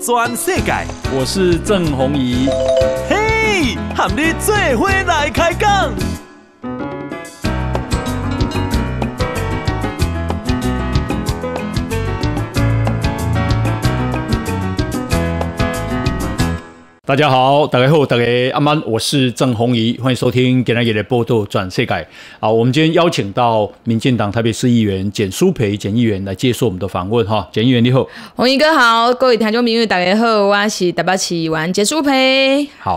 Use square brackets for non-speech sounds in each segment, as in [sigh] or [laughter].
全世界，我是郑宏仪，嘿，和你做伙来开讲。大家好，大家好，大家阿妈，我是郑红怡，欢迎收听《给亮你的波道转世界》。好，我们今天邀请到民进党台北市议员简淑培简议员来接受我们的访问。哈，简议员你好，红仪哥好，各位听众朋友，大家好，我是代表起玩简淑培。好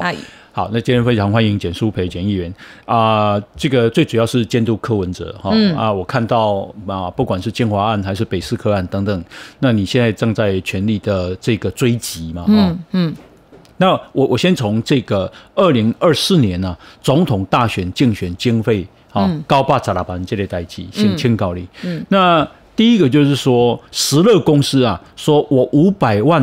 好，那今天非常欢迎简淑培简议员啊。这个最主要是监督柯文哲哈啊，我看到啊，不管是建华案还是北市科案等等，那你现在正在全力的这个追击嘛？嗯嗯。那我我先从这个二零二四年呢总统大选竞选经费啊高八咋拉班，这类代积先先高利。你，嗯，那第一个就是说，石乐公司啊，说我五百万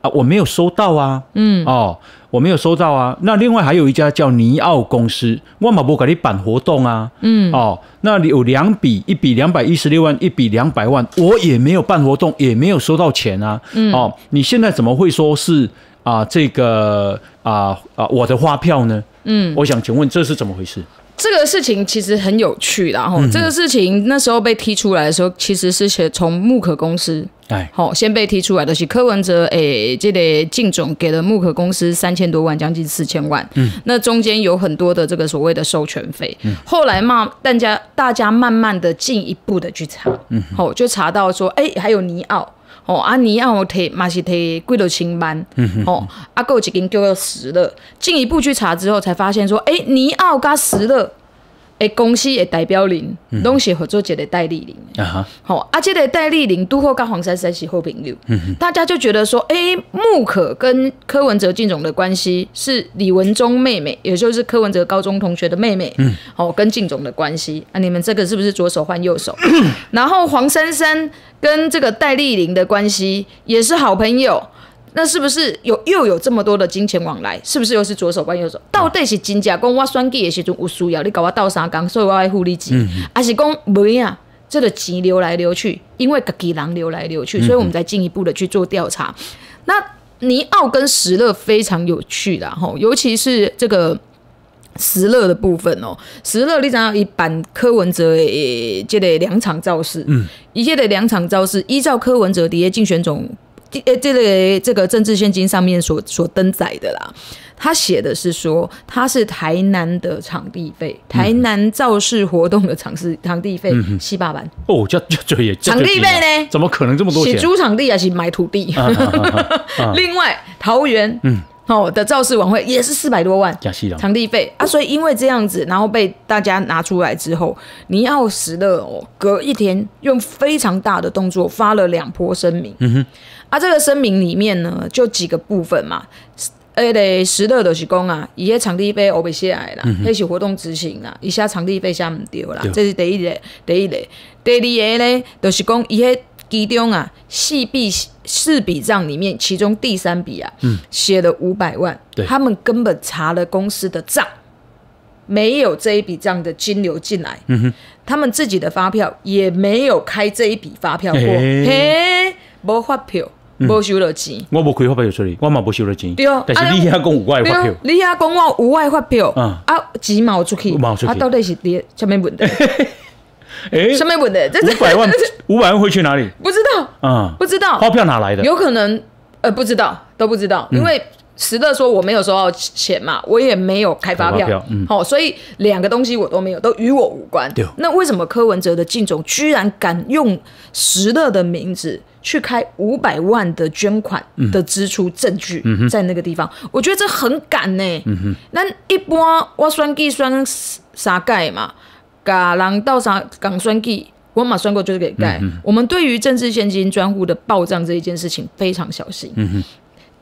啊我没有收到啊，嗯，哦我没有收到啊，那另外还有一家叫尼奥公司，万宝博给你办活动啊，嗯，哦，那里有两笔，一笔两百一十六万，一笔两百万，我也没有办活动，也没有收到钱啊，嗯，哦，你现在怎么会说是？啊，这个啊啊，我的花票呢？嗯，我想请问这是怎么回事？这个事情其实很有趣的哈。这个事情那时候被踢出来的时候，其实是写从木可公司，哎，好，先被踢出来的是柯文哲，哎，这得晋总给了木可公司三千多万，将近四千万。嗯，那中间有很多的这个所谓的授权费。嗯，后来嘛，大家大家慢慢的进一步的去查，嗯，好，就查到说，哎，还有尼奥。哦，阿尼奥提嘛是提归了轻慢，哦，阿有已经叫做石了。进一步去查之后，才发现说，诶，尼奥加石了。诶，公司诶代表林，拢是合作姐的戴理林啊哈。好，啊，这个戴丽玲都好跟黄珊珊是好朋友。嗯大家就觉得说，诶，穆可跟柯文哲敬总的关系是李文忠妹妹，也就是柯文哲高中同学的妹妹。嗯。好，跟敬总的关系，啊，你们这个是不是左手换右手？[coughs] 然后黄珊珊跟这个戴丽玲的关系也是好朋友。那是不是有又有这么多的金钱往来？是不是又是左手关右手倒底起金家，公挖选举也是种无需要，你搞我倒三缸，所以挖护狸鸡，还是讲没呀？这个钱流来流去，因为个急人流来流去，所以我们再进一步的去做调查。那尼奥跟石勒非常有趣的吼，尤其是这个石勒的部分哦。石勒，你想要一版柯文哲，诶，就得两场造势，嗯，一切得两场造势。依照柯文哲的竞选总。第这类这个政治现金上面所所登载的啦，他写的是说，他是台南的场地费，台南造势活动的场势场地费七八万哦，这这这也场地费呢？怎么可能这么多钱？租场地还是买土地？[laughs] 另外，桃园嗯。哦的造势晚会也是四百多万，场地费啊，所以因为这样子，然后被大家拿出来之后，尼奥石勒哦，隔一天用非常大的动作发了两波声明。嗯哼，啊，这个声明里面呢，就几个部分嘛，哎咧，石勒就是讲啊，伊些场地费我未写啦，那是活动执行啦，一下场地费下唔掉啦，这是第一个，第一个，第二个呢，就是讲伊些。其中啊，四笔四笔账里面，其中第三笔啊，写了五百万。对，他们根本查了公司的账，没有这一笔账的金流进来。嗯哼，他们自己的发票也没有开这一笔发票过。嘿，无发票，无收了钱。我无开发票出来，我嘛无收了钱。对哦，但是你阿讲有的发票，你阿讲我有爱发票啊？几毛出去？几出去？到底是你什么问题？[laughs] 哎，什么问补的？这五百万，五百万会去哪里？不知道，嗯，不知道，发票哪来的？有可能，呃，不知道，都不知道，因为石乐说我没有收到钱嘛，我也没有开发票，好，所以两个东西我都没有，都与我无关。对，那为什么柯文哲的靳总居然敢用石乐的名字去开五百万的捐款的支出证据？在那个地方，我觉得这很敢呢。嗯哼，那一般我算计算啥盖嘛？噶人到啥？港算计，我马酸过就是给盖。我们对于政治现金专户的报账这一件事情非常小心，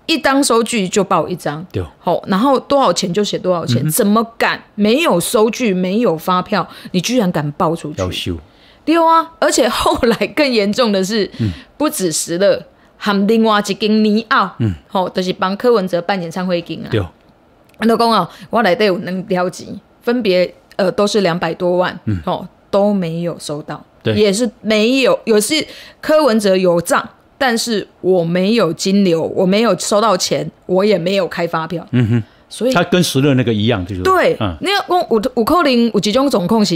一当收据就报一张，对哦。好，然后多少钱就写多少钱，怎么敢没有收据没有发票，你居然敢报出去？丢啊！而且后来更严重的是，不止十了，含另外一间尼奥，嗯，好，就是帮柯文哲办演唱会金啊。老公啊，我来带有两标钱，分别。呃，都是两百多万，嗯、哦，都没有收到，对，也是没有，有是柯文哲有账，但是我没有金流，我没有收到钱，我也没有开发票，嗯哼，所以他跟石乐那个一样，就是对，那个我五扣零，我集中总控是。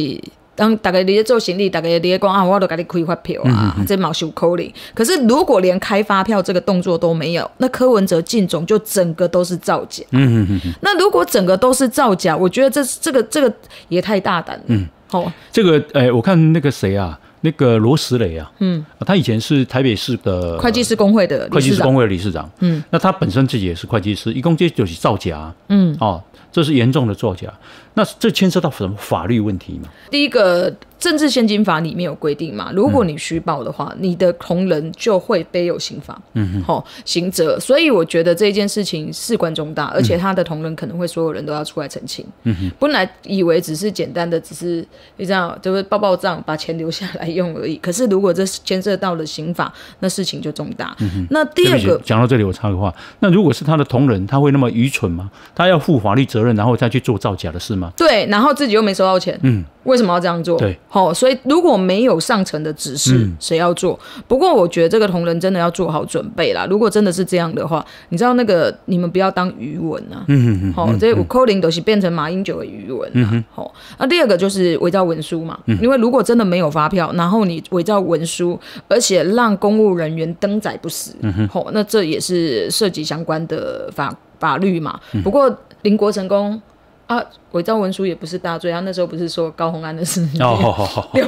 当大概你在做行李，大概你在讲啊，我都给你开发票啊，这毛修口哩。可是如果连开发票这个动作都没有，那柯文哲进中就整个都是造假。嗯嗯嗯。那如果整个都是造假，我觉得这这个这个也太大胆了。嗯。好，这个呃，我看那个谁啊，那个罗石磊啊，嗯，他以前是台北市的会计师公会的会计师工会的理事长。嗯。那他本身自己也是会计师，一共就就是造假。嗯。哦，这是严重的作假。那这牵涉到什么法律问题吗？第一个政治献金法里面有规定嘛？如果你虚报的话，你的同仁就会背有刑法，嗯哼，哦，刑责。所以我觉得这件事情事关重大，而且他的同仁可能会所有人都要出来澄清。嗯哼，本来以为只是简单的，只是你知道，就是报报账，把钱留下来用而已。可是如果这牵涉到了刑法，那事情就重大。嗯哼，那第二个，讲到这里我插个话，那如果是他的同仁，他会那么愚蠢吗？他要负法律责任，然后再去做造假的事吗？对，然后自己又没收到钱，嗯，为什么要这样做？对，好，所以如果没有上层的指示，谁要做？不过我觉得这个同仁真的要做好准备啦。如果真的是这样的话，你知道那个你们不要当语文啊，嗯嗯嗯，好，这五扣零都是变成马英九的语文啊。好，那第二个就是伪造文书嘛，嗯，因为如果真的没有发票，然后你伪造文书，而且让公务人员登载不实，嗯好，那这也是涉及相关的法法律嘛。不过林国成功。啊，伪造文书也不是大罪。他那时候不是说高红安的事情？哦，[laughs] 有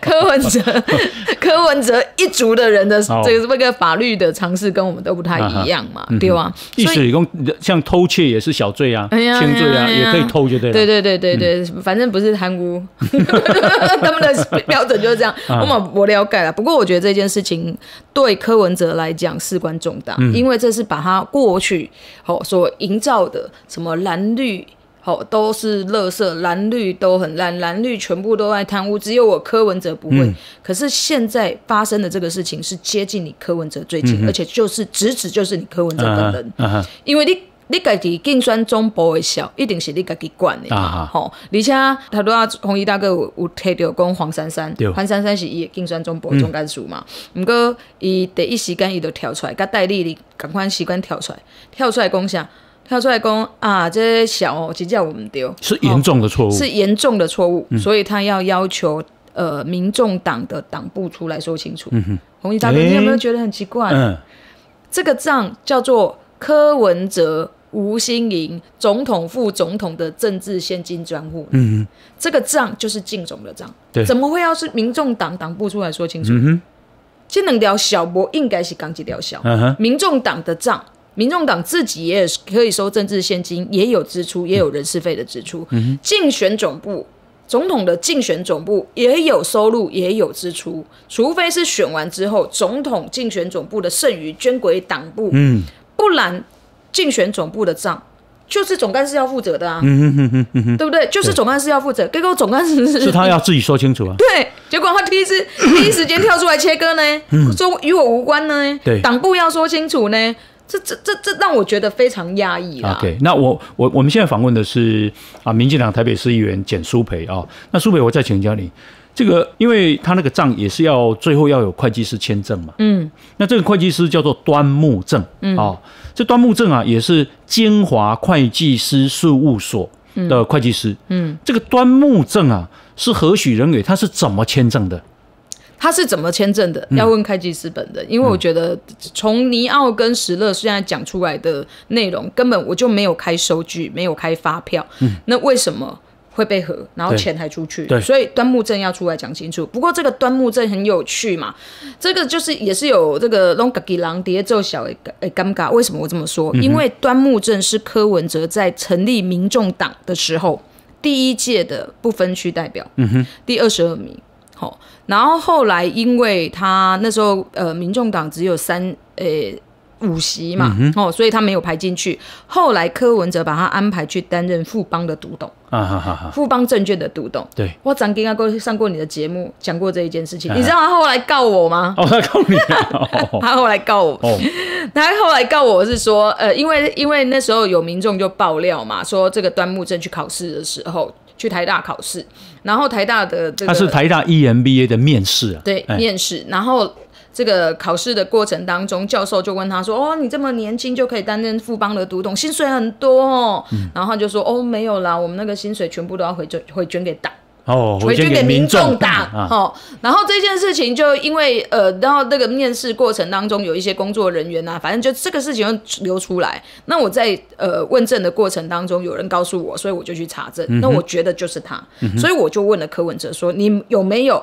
柯文哲，[laughs] 柯文哲一族的人的这个这个法律的尝试跟我们都不太一样嘛，对吧？历史理工像偷窃也是小罪啊，轻罪啊，也可以偷就对了。对对对对对，反正不是贪污，[laughs] 他们的标准就是这样。我我了解了。不过我觉得这件事情对柯文哲来讲事关重大，因为这是把他过去好所营造的什么蓝绿。好，都是垃圾，蓝绿都很烂，蓝绿全部都在贪污，只有我柯文哲不会。可是现在发生的这个事情是接近你柯文哲最近，而且就是直指就是你柯文哲本人，因为你你自己竞选中部的小，一定是你自己管的。好，而且他都红衣大哥有有提到讲黄珊珊，黄珊珊是伊竞选中部会中甘肃嘛，毋过伊第一时间伊都跳出来，跟戴笠丽赶快习惯跳出来，跳出来讲啥？跳出来讲啊，这些小直叫我们丢是严重的错误，是严重的错误，所以他要要求呃民众党的党部出来说清楚。嗯哼，红衣大哥，你有没有觉得很奇怪？嗯，这个账叫做柯文哲、吴欣盈总统副总统的政治现金专户，嗯，哼，这个账就是净总的账，对，怎么会要是民众党党部出来说清楚？嗯哼，金能调小不应该是刚基调小，嗯哼，民众党的账。民众党自己也可以收政治现金，也有支出，也有人事费的支出。嗯，竞选总部，总统的竞选总部也有收入，也有支出。除非是选完之后，总统竞选总部的剩余捐给党部。嗯，不然，竞选总部的账就是总干事要负责的啊。嗯对不对？就是总干事要负责。这个总干事是他要自己说清楚啊。[laughs] 对，结果他第一，次 [coughs] 第一时间跳出来切割呢，说与我无关呢。对，党部要说清楚呢。这这这这让我觉得非常压抑 OK，那我我我们现在访问的是啊，民进党台北市议员简淑培啊。那淑培，我再请教你，这个因为他那个账也是要最后要有会计师签证嘛。嗯。那这个会计师叫做端木正啊，这端木正啊也是金华会计师事务所的会计师。嗯。这个端木正啊是何许人也？他是怎么签证的？他是怎么签证的？要问会计师本人，因为我觉得从尼奥跟石勒现在讲出来的内容，根本我就没有开收据，没有开发票。嗯，那为什么会被核？然后钱还出去？所以端木正要出来讲清楚。不过这个端木正很有趣嘛，这个就是也是有这个 l 格吉郎叠奏小诶 r 尴尬。为什么我这么说？因为端木正是柯文哲在成立民众党的时候第一届的不分区代表，嗯哼，第二十二名。然后后来，因为他那时候呃，民众党只有三诶五席嘛，哦，所以他没有排进去。后来柯文哲把他安排去担任富邦的独董，啊哈哈，富邦证券的独董。对，哇，张丁安哥上过你的节目，讲过这一件事情。你知道他后来告我吗？哦，他告你，[laughs] 他后来告我，[laughs] 他后来告我是说，呃，因为因为那时候有民众就爆料嘛，说这个端木正去考试的时候。去台大考试，然后台大的这个他是台大 EMBA 的面试啊，对面试，然后这个考试的过程当中，教授就问他说：“哦，你这么年轻就可以担任富邦的独董，薪水很多哦。”然后他就说：“哦，没有啦，我们那个薪水全部都要回捐回捐给大。”哦，回军给民众打，哦，然后这件事情就因为呃，然后那个面试过程当中有一些工作人员呐，反正就这个事情流出来。那我在呃问证的过程当中，有人告诉我，所以我就去查证。那我觉得就是他，所以我就问了柯文哲说：“你有没有？”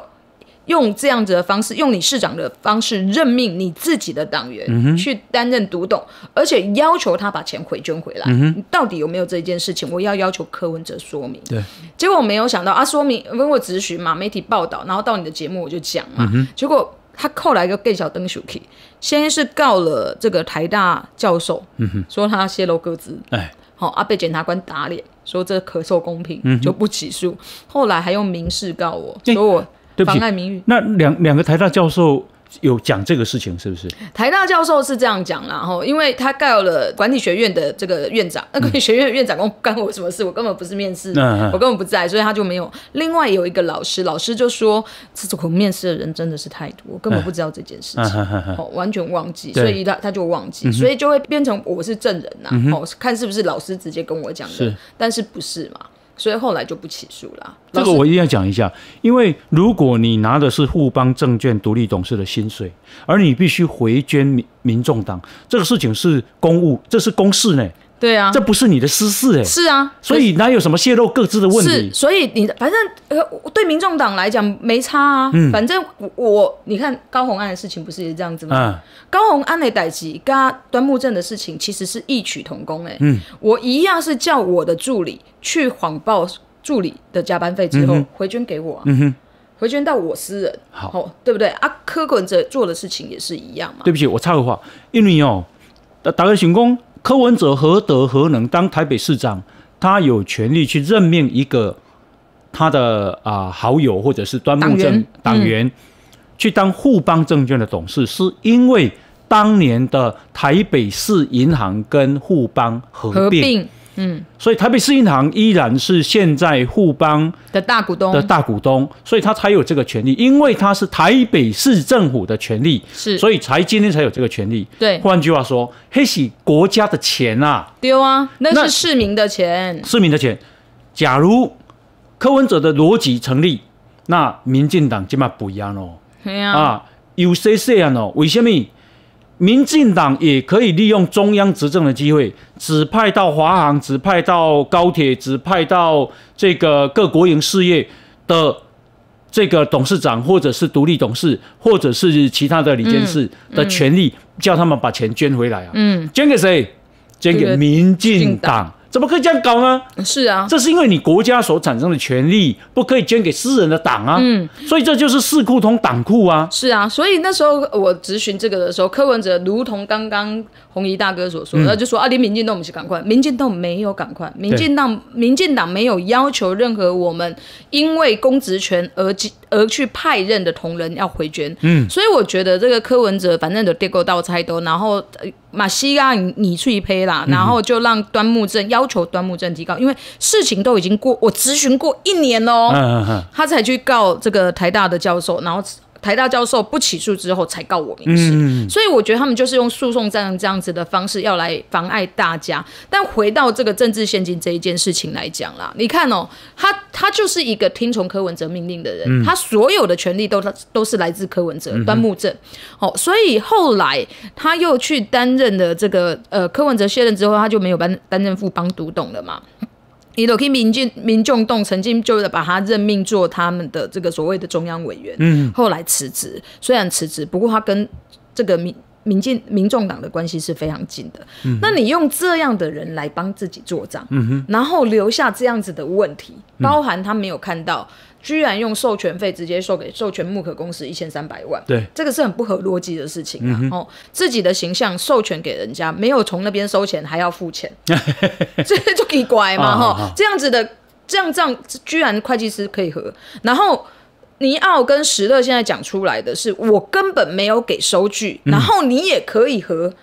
用这样子的方式，用你市长的方式任命你自己的党员去担任独董，而且要求他把钱回捐回来。你到底有没有这件事情？我要要求柯文哲说明。对，结果我没有想到啊，说明问我咨询嘛，媒体报道，然后到你的节目我就讲嘛。结果他后来一个更小登书 K，先是告了这个台大教授，说他泄露各自。哎，好，阿被检察官打脸，说这可受公平，就不起诉。后来还用民事告我，说我。对妨碍名誉？那两两个台大教授有讲这个事情，是不是？台大教授是这样讲啦，吼，因为他告了管理学院的这个院长，那管理学院的院长跟我关我什么事？我根本不是面试，我根本不在，所以他就没有。另外有一个老师，老师就说，这种面试的人真的是太多，根本不知道这件事情，哦，完全忘记，所以他他就忘记，所以就会变成我是证人呐，哦，看是不是老师直接跟我讲的，但是不是嘛？所以后来就不起诉了。这个我一定要讲一下，因为如果你拿的是富邦证券独立董事的薪水，而你必须回捐民民众党，这个事情是公务，这是公事呢。对啊，这不是你的私事哎。是啊，所以哪有什么泄露各自的问题？是，所以你反正呃，对民众党来讲没差啊。嗯，反正我我，你看高红安的事情不是也这样子吗？嗯，高红安的代记跟端木正的事情其实是异曲同工哎。嗯，我一样是叫我的助理去谎报助理的加班费之后回捐给我，嗯哼，回捐到我私人。好，对不对？阿柯滚者做的事情也是一样嘛。对不起，我插个话，因为哦，打个行宫。柯文哲何德何能当台北市长？他有权利去任命一个他的啊好友或者是端党员党员去当互邦证券的董事，是因为当年的台北市银行跟互邦合并。嗯，所以台北市银行依然是现在互邦的大股东的大股东，所以他才有这个权利，因为他是台北市政府的权利，是，所以才今天才有这个权利。对，换句话说，黑洗国家的钱啊，丢啊，那是市民的钱，市民的钱。假如柯文哲的逻辑成立，那民进党就嘛不一样喽？对呀，啊，有些这样哦，为什么？民进党也可以利用中央执政的机会，指派到华航、指派到高铁、指派到这个各国营事业的这个董事长，或者是独立董事，或者是其他的理事的权利，叫他们把钱捐回来啊。嗯，捐给谁？捐给民进党。怎么可以这样搞呢？是啊，这是因为你国家所产生的权利不可以捐给私人的党啊，嗯，所以这就是四库通党库啊。是啊，所以那时候我咨询这个的时候，柯文哲如同刚刚红衣大哥所说，他就说啊，连民进我不是赶快，民进党没有赶快，民进党民进党没有要求任何我们因为公职权而。而去派任的同仁要回捐。嗯，所以我觉得这个柯文哲反正的订购到太多，然后马西亚你去赔啦，然后就让端木正要求端木正提高，因为事情都已经过，我咨询过一年哦，嗯嗯嗯，他才去告这个台大的教授，然后。台大教授不起诉之后才告我民事，所以我觉得他们就是用诉讼样这样子的方式要来妨碍大家。但回到这个政治现金这一件事情来讲啦，你看哦，他他就是一个听从柯文哲命令的人，他所有的权利都都是来自柯文哲端木正，哦，所以后来他又去担任了这个呃柯文哲卸任之后，他就没有担担任副帮读董了嘛。伊都去民进、民众党曾经就把他任命做他们的这个所谓的中央委员，后来辞职。虽然辞职，不过他跟这个民民进、民众党的关系是非常近的。那你用这样的人来帮自己做账，然后留下这样子的问题，包含他没有看到。居然用授权费直接授给授权木可公司一千三百万，对，这个是很不合逻辑的事情啊！哦，自己的形象授权给人家，没有从那边收钱还要付钱，[laughs] 这就奇怪嘛！哈，这样子的这样样，居然会计师可以合，然后尼奥跟石勒现在讲出来的是我根本没有给收据，然后你也可以合。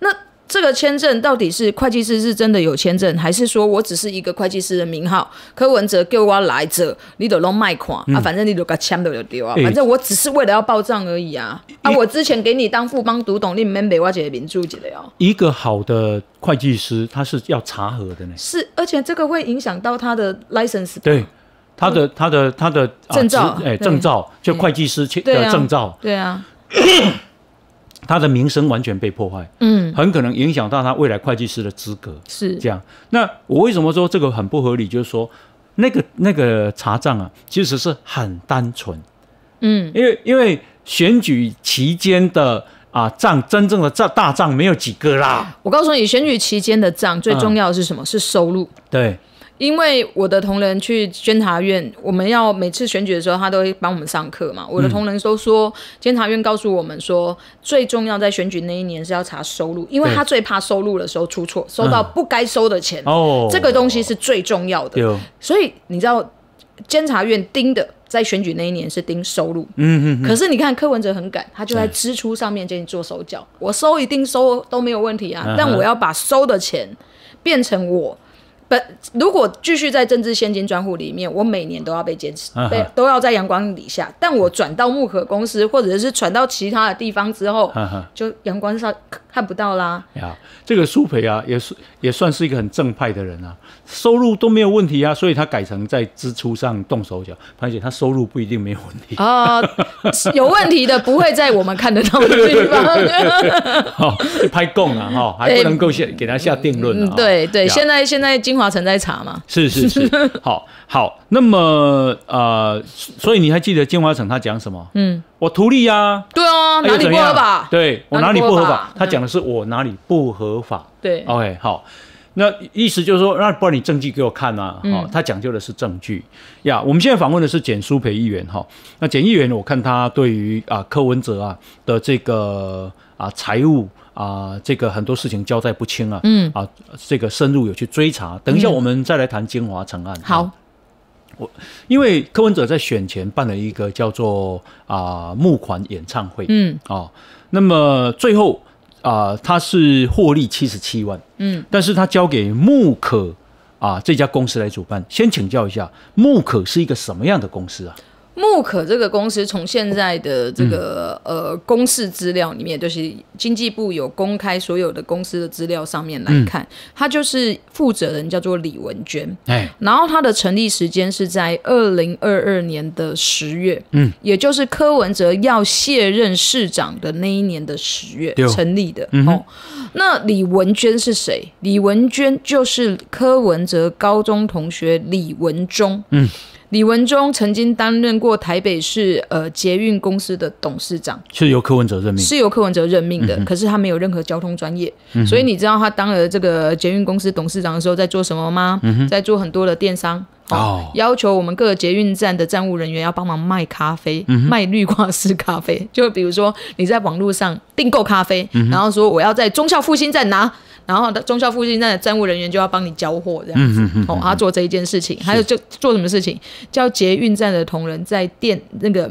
那。这个签证到底是会计师是真的有签证，还是说我只是一个会计师的名号？柯文哲给我来者，你都拢卖款啊，反正你都个钱都丢啊，反正我只是为了要报账而已啊！啊，我之前给你当副帮读懂你们北话姐的名著记得哦。一个好的会计师他是要查核的呢，是，而且这个会影响到他的 license，对，他的他的他的证照，哎，证照就会计师签的证照，对啊。[coughs] [coughs] [coughs] 他的名声完全被破坏，嗯，很可能影响到他未来会计师的资格，是这样。那我为什么说这个很不合理？就是说，那个那个查账啊，其实是很单纯，嗯，因为因为选举期间的啊账，真正的账大账没有几个啦。我告诉你，选举期间的账最重要的是什么？是收入。对。因为我的同仁去监察院，我们要每次选举的时候，他都会帮我们上课嘛。我的同仁都说，监察院告诉我们说，最重要在选举那一年是要查收入，因为他最怕收入的时候出错，收到不该收的钱。哦，这个东西是最重要的。所以你知道监察院盯的在选举那一年是盯收入。嗯嗯可是你看柯文哲很敢，他就在支出上面给你做手脚。我收一定收都没有问题啊，但我要把收的钱变成我。本如果继续在政治现金专户里面，我每年都要被坚持，被都要在阳光底下。但我转到木可公司，或者是转到其他的地方之后，就阳光上看不到啦。呀，这个苏培啊，也是也算是一个很正派的人啊，收入都没有问题啊，所以他改成在支出上动手脚，潘姐，他收入不一定没有问题啊。有问题的不会在我们看得到的地方。好，[laughs] 拍供啊，哈，还不能够下给他下定论。对对，现在现在经。金华城在查吗？是是是，[laughs] 好，好，那么呃，所以你还记得金华城他讲什么？嗯，我图利啊，对啊，哪里不合法？对，我哪里不合法？他讲的是我哪里不合法？对，OK，好，那意思就是说，那不然你证据给我看啊？哈，他讲究的是证据呀。我们现在访问的是简书培议员哈，那简议员，我看他对于啊柯文哲啊的这个啊财务。啊，这个很多事情交代不清啊，嗯，啊，这个深入有去追查，等一下我们再来谈金华城案。好，我因为柯文哲在选前办了一个叫做啊募款演唱会，嗯，啊，那么最后啊他是获利七十七万，嗯，但是他交给木可啊这家公司来主办，先请教一下木可是一个什么样的公司啊？木可这个公司，从现在的这个呃公示资料里面，就是经济部有公开所有的公司的资料上面来看，他就是负责人叫做李文娟，哎，然后他的成立时间是在二零二二年的十月，嗯，也就是柯文哲要卸任市长的那一年的十月成立的，哦，那李文娟是谁？李文娟就是柯文哲高中同学李文忠，嗯。李文忠曾经担任过台北市呃捷运公司的董事长，是由柯文哲任命，是由柯文哲任命的。可是他没有任何交通专业，所以你知道他当了这个捷运公司董事长的时候在做什么吗？在做很多的电商哦，要求我们各个捷运站的站务人员要帮忙卖咖啡，卖绿挂式咖啡。就比如说你在网络上订购咖啡，然后说我要在中校复兴站拿。然后中校附近站的站务人员就要帮你交货这样子，哦，他做这一件事情，还有就做什么事情，叫捷运站的同仁在电那个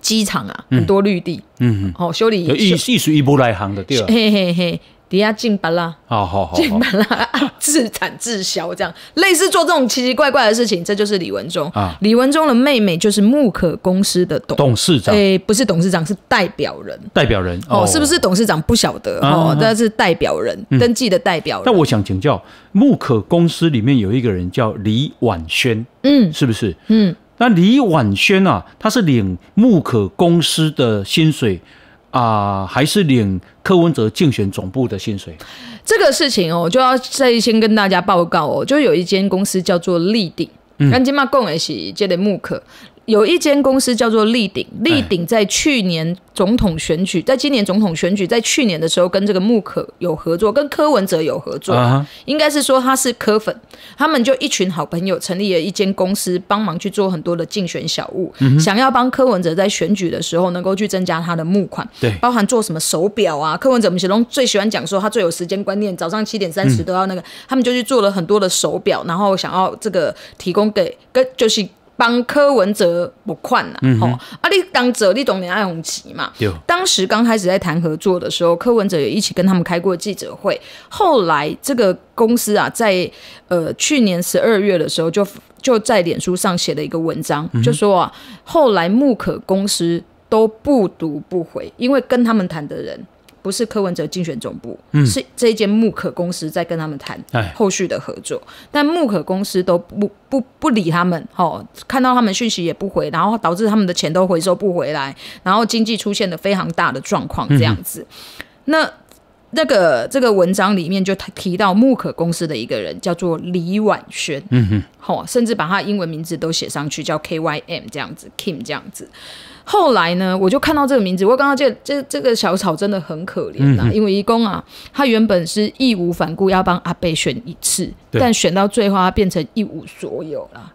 机场啊，很多绿地，嗯嗯，哦，修理，艺术艺术也不来行的，对吧？嘿嘿嘿，抵押进巴拉，好好好，进巴拉，[laughs] 自产自销这样，类似做这种奇奇怪怪的事情，这就是李文忠啊。李文忠的妹妹就是木可公司的董董事长，哎，不是董事长，是代表人，代表人哦，是不是董事长不晓得哦，但是代表人登记的代表人。那我想请教，木可公司里面有一个人叫李婉轩，嗯，是不是？嗯，那李婉轩啊，他是领木可公司的薪水。啊，还是领柯文哲竞选总部的薪水？这个事情哦，就要再先跟大家报告哦，就有一间公司叫做立鼎，嗯，刚金嘛讲也是接的木可。有一间公司叫做立鼎，立鼎在去年总统选举，在今年总统选举，在去年的时候跟这个木可有合作，跟柯文哲有合作，应该是说他是柯粉，他们就一群好朋友成立了一间公司，帮忙去做很多的竞选小物，想要帮柯文哲在选举的时候能够去增加他的募款，对，包含做什么手表啊？柯文哲我们形容最喜欢讲说他最有时间观念，早上七点三十都要那个，他们就去做了很多的手表，然后想要这个提供给跟就是。帮柯文哲补款呐，哦！啊，你当着你懂你艾永旗嘛，有，当时刚开始在谈合作的时候，柯文哲也一起跟他们开过记者会，后来这个公司啊，在呃去年十二月的时候，就就在脸书上写了一个文章，就说后来木可公司都不读不回，因为跟他们谈的人。不是柯文哲竞选总部，是这一间木可公司在跟他们谈后续的合作，但木可公司都不不不理他们，哦，看到他们讯息也不回，然后导致他们的钱都回收不回来，然后经济出现了非常大的状况这样子。那那个这个文章里面就提到木可公司的一个人叫做李婉轩，嗯哼，吼，甚至把他英文名字都写上去，叫 K Y M 这样子，Kim 这样子。后来呢，我就看到这个名字。我刚刚这这这个小草真的很可怜啦，因为义工啊，他原本是义无反顾要帮阿贝选一次，但选到最后他变成一无所有了。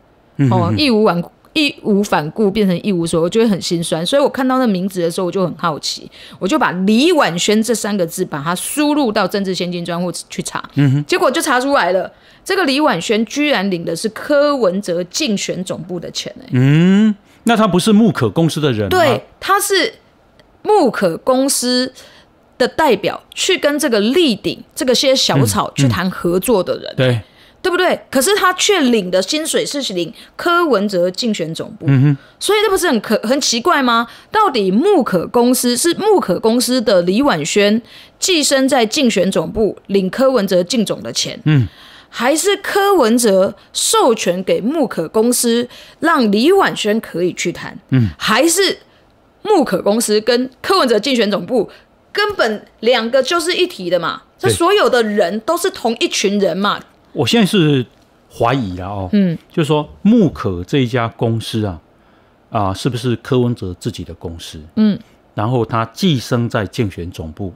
哦，义无反义无反顾变成一无所有，我觉得很心酸。所以我看到那名字的时候，我就很好奇，我就把李婉萱这三个字把它输入到政治先金专户去查，结果就查出来了，这个李婉萱居然领的是柯文哲竞选总部的钱嘞。嗯。那他不是木可公司的人对，他是木可公司的代表，去跟这个立鼎这个些小草去谈合作的人，对对不对？可是他却领的薪水是去领柯文哲竞选总部，所以这不是很可很奇怪吗？到底木可公司是木可公司的李婉轩寄生在竞选总部领柯文哲竞总的钱？嗯。还是柯文哲授权给木可公司，让李婉萱可以去谈。嗯，还是木可公司跟柯文哲竞选总部，根本两个就是一体的嘛。这所有的人都是同一群人嘛。我现在是怀疑了哦。嗯，就是说木可这一家公司啊，啊，是不是柯文哲自己的公司？嗯，然后他寄生在竞选总部。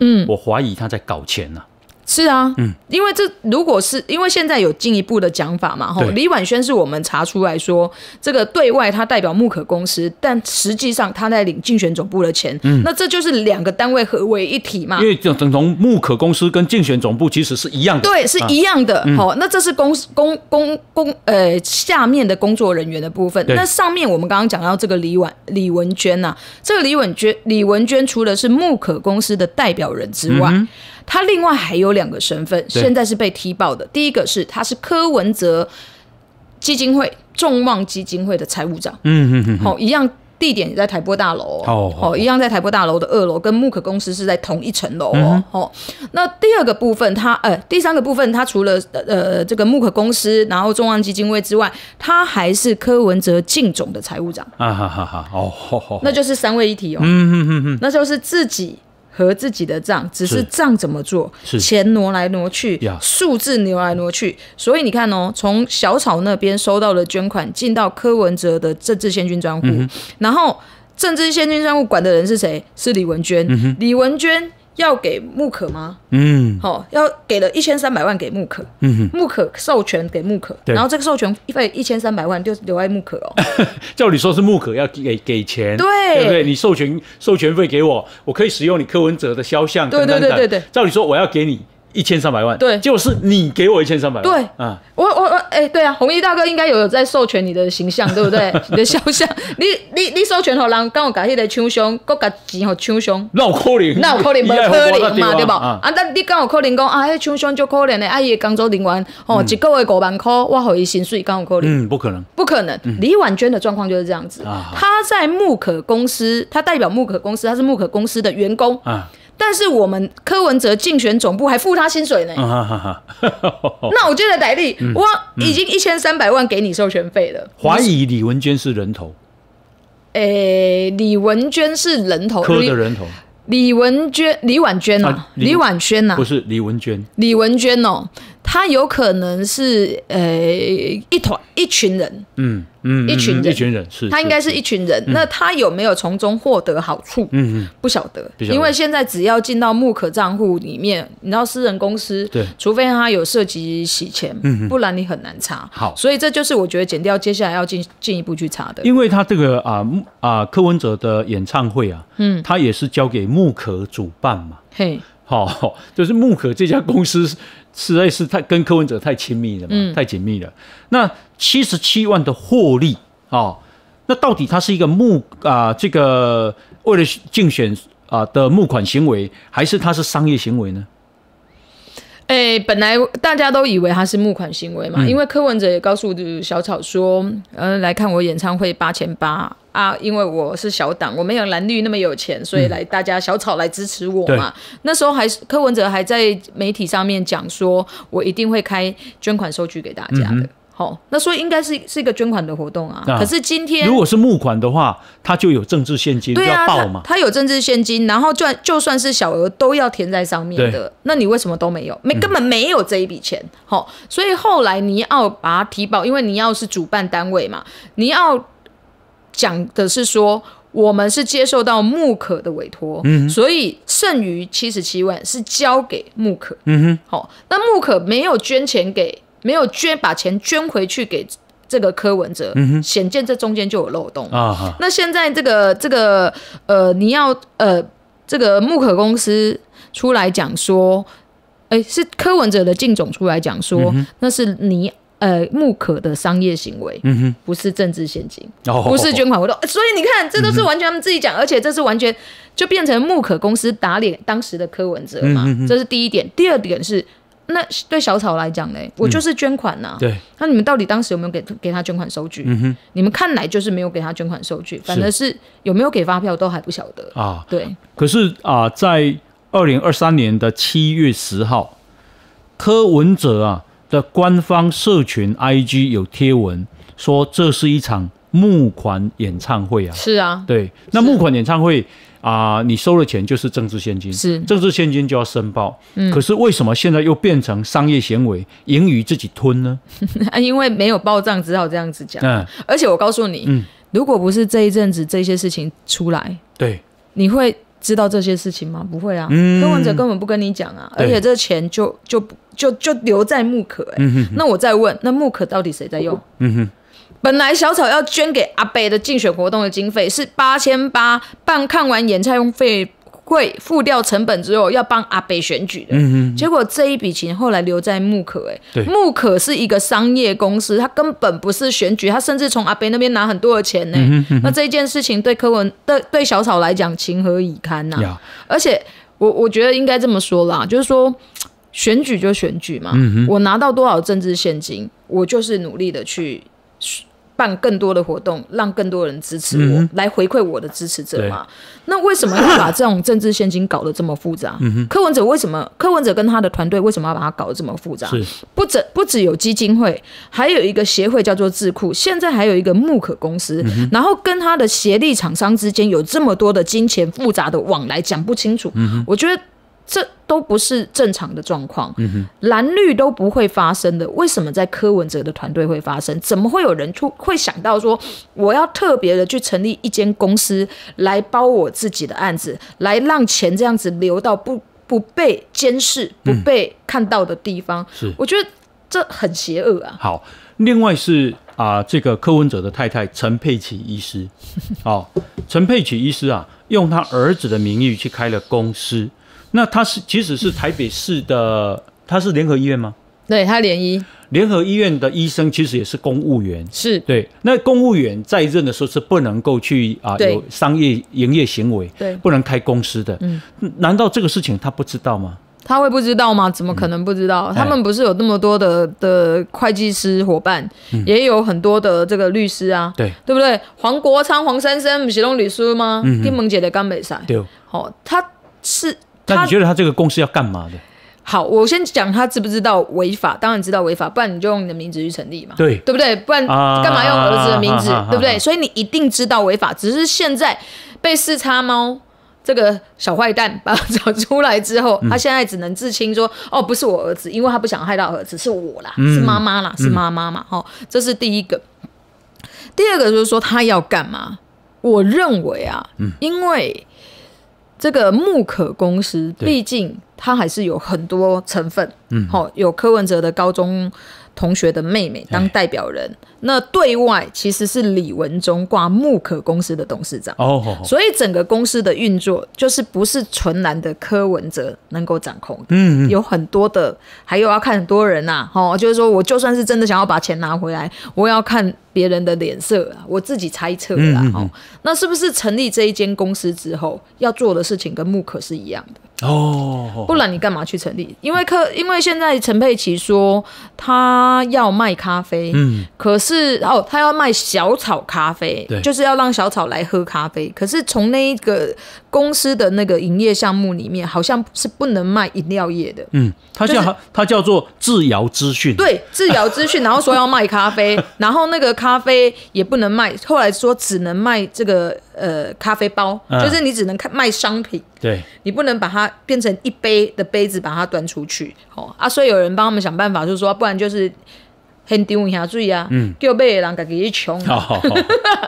嗯，我怀疑他在搞钱呢。是啊，嗯，因为这如果是因为现在有进一步的讲法嘛，吼，李婉轩是我们查出来说，这个对外他代表木可公司，但实际上他在领竞选总部的钱，嗯，那这就是两个单位合为一体嘛，因为等同木可公司跟竞选总部其实是一样，的，对，是一样的，好，那这是公公公公呃下面的工作人员的部分，那上面我们刚刚讲到这个李婉李文娟呐，这个李文娟李文娟除了是木可公司的代表人之外。他另外还有两个身份，现在是被踢爆的。第一个是他是柯文哲基金会众望基金会的财务长，嗯嗯嗯，好，一样地点也在台波大楼，哦哦，一样在台波大楼的二楼，跟木可公司是在同一层楼哦，哦。那第二个部分，他呃，第三个部分，他除了呃这个木可公司，然后众望基金会之外，他还是柯文哲敬总的财务长，哈哈哈，哦，那就是三位一体哦，嗯嗯嗯嗯，那就是自己。和自己的账，只是账怎么做，钱挪来挪去，数字挪来挪去。所以你看哦，从小草那边收到的捐款进到柯文哲的政治现金专户，然后政治现金专户管的人是谁？是李文娟，李文娟。要给木可吗？嗯，好，要给了一千三百万给木可。嗯哼，木可授权给木可，然后这个授权费一千三百万就留在木可哦。照 [laughs] 理说是木可要给给钱，对不对？你授权授权费给我，我可以使用你柯文哲的肖像等等等。照理说我要给你。一千三百万，对，就是你给我一千三百万，对，啊，我我我，哎，对啊，红衣大哥应该有在授权你的形象，对不对？[laughs] 你的肖像，你你你授权，后，人跟我把那个枪伤，搁把钱让枪伤，那有可能，那有可能，不可能嘛，对不？啊，那你敢有可能讲啊，那枪伤就可怜嘞？啊，一工作领完哦，只够个五万块，我好伊心碎，敢有可能？嗯，不可能，不可能。李婉娟的状况就是这样子，她在木可公司，她代表木可公司，她是木可公司的员工。但是我们柯文哲竞选总部还付他薪水呢，[laughs] 那我觉得戴笠，我已经一千三百万给你授权费了。怀疑李文娟是人头，诶，李文娟是人头，柯的人头。李文娟，李婉娟啊，李婉娟？啊，不是李文娟，李文娟哦。他有可能是呃，一团一群人，嗯嗯，一群人，一群人是。他应该是一群人，那他有没有从中获得好处？嗯嗯，不晓得，因为现在只要进到木可账户里面，你知道私人公司，对，除非他有涉及洗钱，嗯不然你很难查。好，所以这就是我觉得剪掉，接下来要进进一步去查的。因为他这个啊啊柯文哲的演唱会啊，嗯，他也是交给木可主办嘛，嘿。好，就是木可这家公司实在是太跟柯文哲太亲密了嘛，太紧密了。那七十七万的获利啊，那到底它是一个募啊这个为了竞选啊的募款行为，还是它是商业行为呢？哎，本来大家都以为他是募款行为嘛，因为柯文哲也告诉小草说，呃，来看我演唱会八千八啊，因为我是小党，我没有蓝绿那么有钱，所以来大家小草来支持我嘛。那时候还柯文哲还在媒体上面讲说，我一定会开捐款收据给大家的。好，那所以应该是是一个捐款的活动啊。可是今天如果是募款的话，它就有政治现金要报嘛。它有政治现金，然后赚就算是小额都要填在上面的。那你为什么都没有？没根本没有这一笔钱。好，所以后来尼奥把它提报，因为你要是主办单位嘛，你要讲的是说我们是接受到木可的委托，嗯，所以剩余七十七万是交给木可，嗯哼。好，那木可没有捐钱给。没有捐，把钱捐回去给这个柯文哲，显见这中间就有漏洞啊。那现在这个这个呃，你要呃，这个木可公司出来讲说，哎，是柯文哲的靳总出来讲说，那是你呃木可的商业行为，嗯哼，不是政治现金，哦，不是捐款活动，所以你看，这都是完全他们自己讲，而且这是完全就变成木可公司打脸当时的柯文哲嘛，这是第一点。第二点是。那对小草来讲呢，我就是捐款呐。对，那你们到底当时有没有给给他捐款收据？嗯哼，你们看来就是没有给他捐款收据，反而是有没有给发票都还不晓得啊。对，可是啊，在二零二三年的七月十号，柯文哲啊的官方社群 IG 有贴文说，这是一场。募款演唱会啊，是啊，对，那募款演唱会啊，你收了钱就是政治现金，是政治现金就要申报。嗯，可是为什么现在又变成商业行为，盈余自己吞呢？[laughs] 因为没有报账，只好这样子讲。嗯，而且我告诉你，嗯，如果不是这一阵子这些事情出来，对，你会知道这些事情吗？不会啊，科文者根本不跟你讲啊。而且这个钱就就就就留在木可，哎，那我再问，那木可到底谁在用？嗯哼。本来小草要捐给阿北的竞选活动的经费是八千八，办看完演唱用费会付掉成本之后，要帮阿北选举的。嗯嗯。结果这一笔钱后来留在木可，哎，木可是一个商业公司，他根本不是选举，他甚至从阿北那边拿很多的钱呢。嗯嗯。那这一件事情对柯文对对小草来讲情何以堪呐？而且我我觉得应该这么说啦，就是说选举就选举嘛。嗯我拿到多少政治现金，我就是努力的去。办更多的活动，让更多人支持我，来回馈我的支持者嘛。那为什么要把这种政治现金搞得这么复杂？柯文哲为什么？柯文哲跟他的团队为什么要把它搞得这么复杂？不止不止有基金会，还有一个协会叫做智库，现在还有一个木可公司，然后跟他的协力厂商之间有这么多的金钱复杂的往来，讲不清楚。我觉得。这都不是正常的状况，蓝绿都不会发生的。为什么在柯文哲的团队会发生？怎么会有人出会想到说，我要特别的去成立一间公司来包我自己的案子，来让钱这样子流到不不被监视、不被看到的地方？是，我觉得这很邪恶啊。好，另外是啊，这个柯文哲的太太陈佩琪医师，[laughs] 哦，陈佩琪医师啊，用他儿子的名义去开了公司。那他是，其实是台北市的，他是联合医院吗？对他联医，联合医院的医生其实也是公务员，是对。那公务员在任的时候是不能够去啊，有商业营业行为，对，不能开公司的。嗯，难道这个事情他不知道吗？他会不知道吗？怎么可能不知道？他们不是有那么多的的会计师伙伴，也有很多的这个律师啊，对，对不对？黄国昌、黄珊珊不是弄律师吗？丁萌姐的干北赛，对，哦，他是。那你觉得他这个公司要干嘛的？好，我先讲他知不知道违法？当然知道违法，不然你就用你的名字去成立嘛，对对不对？不然干嘛用儿子的名字？对不对？所以你一定知道违法，只是现在被四叉猫这个小坏蛋把找出来之后，他现在只能自清说：“哦，不是我儿子，因为他不想害到儿子，是我啦，是妈妈啦，是妈妈嘛。”哦，这是第一个。第二个就是说他要干嘛？我认为啊，因为。这个木可公司，毕竟它还是有很多成分。嗯，好，有柯文哲的高中同学的妹妹当代表人，那对外其实是李文忠挂木可公司的董事长哦，所以整个公司的运作就是不是纯然的柯文哲能够掌控，嗯有很多的，还有要看很多人呐，哦，就是说我就算是真的想要把钱拿回来，我要看别人的脸色啊，我自己猜测啦，哦，那是不是成立这一间公司之后要做的事情跟木可是一样的？哦，不然你干嘛去成立？因为柯，因为现在陈佩琪说她要卖咖啡，嗯，可是哦，她要卖小草咖啡，就是要让小草来喝咖啡。可是从那一个公司的那个营业项目里面，好像是不能卖饮料业的，嗯，他叫他叫做自瑶资讯，对，自瑶资讯，然后说要卖咖啡，[laughs] 然后那个咖啡也不能卖，后来说只能卖这个。呃，咖啡包就是你只能看卖商品，对你不能把它变成一杯的杯子把它端出去，哦啊！所以有人帮他们想办法，就是说，不然就是很丢一下嘴啊，嗯，叫别人感觉穷。好好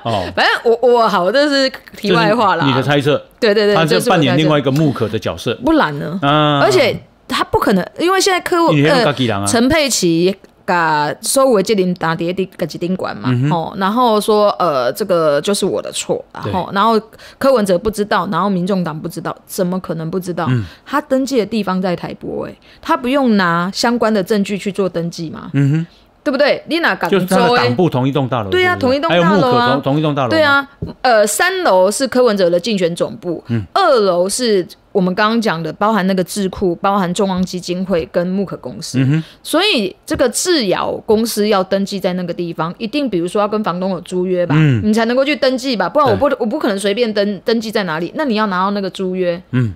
好，[laughs] 反正我我好，这是题外话啦。你的猜测，对对对，他是扮演另外一个木可的角色，不然呢？嗯，而且他不可能，因为现在客户呃，陈佩琪。噶收尾建林打碟的噶几丁管嘛吼，然后说呃这个就是我的错，然后然后柯文哲不知道，然后民众党不知道，怎么可能不知道？他登记的地方在台博诶，他不用拿相关的证据去做登记嘛？嗯哼，对不对？你哪敢？就是他党部同一栋大楼。对啊，同一栋大楼啊。同同一栋大楼。对啊，呃三楼是柯文哲的竞选总部，二楼是。我们刚刚讲的，包含那个智库，包含中望基金会跟木可公司，所以这个制药公司要登记在那个地方，一定比如说要跟房东有租约吧，你才能够去登记吧，不然我不我不可能随便登登记在哪里。那你要拿到那个租约，嗯，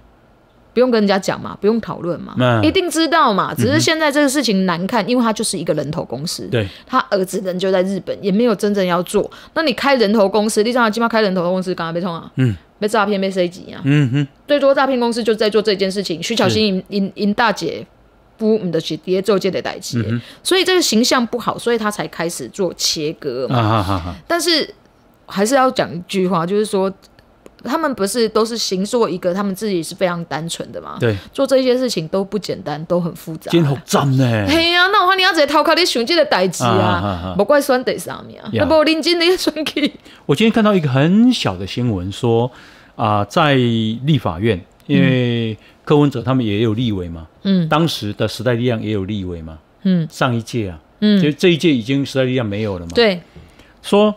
不用跟人家讲嘛，不用讨论嘛，一定知道嘛。只是现在这个事情难看，因为他就是一个人头公司，对，他儿子人就在日本，也没有真正要做。那你开人头公司，立上他起码开人头公司，刚刚被痛啊，嗯。被诈骗被涉及啊！嗯哼，最多诈骗公司就在做这件事情。徐巧芯因因大姐不们的血爹做一的代志，所以这个形象不好，所以他才开始做切割嘛。但是还是要讲一句话，就是说他们不是都是行做一个，他们自己是非常单纯的嘛。对，做这些事情都不简单，都很复杂。今天好脏呢。嘿呀，那我话你要直接逃开你兄弟的代志啊，莫怪酸在上面啊，不无认真你酸去。我今天看到一个很小的新闻说。啊，在立法院，因为柯文哲他们也有立委嘛，嗯，当时的时代力量也有立委嘛，嗯，上一届啊，嗯，就这一届已经时代力量没有了嘛，对，说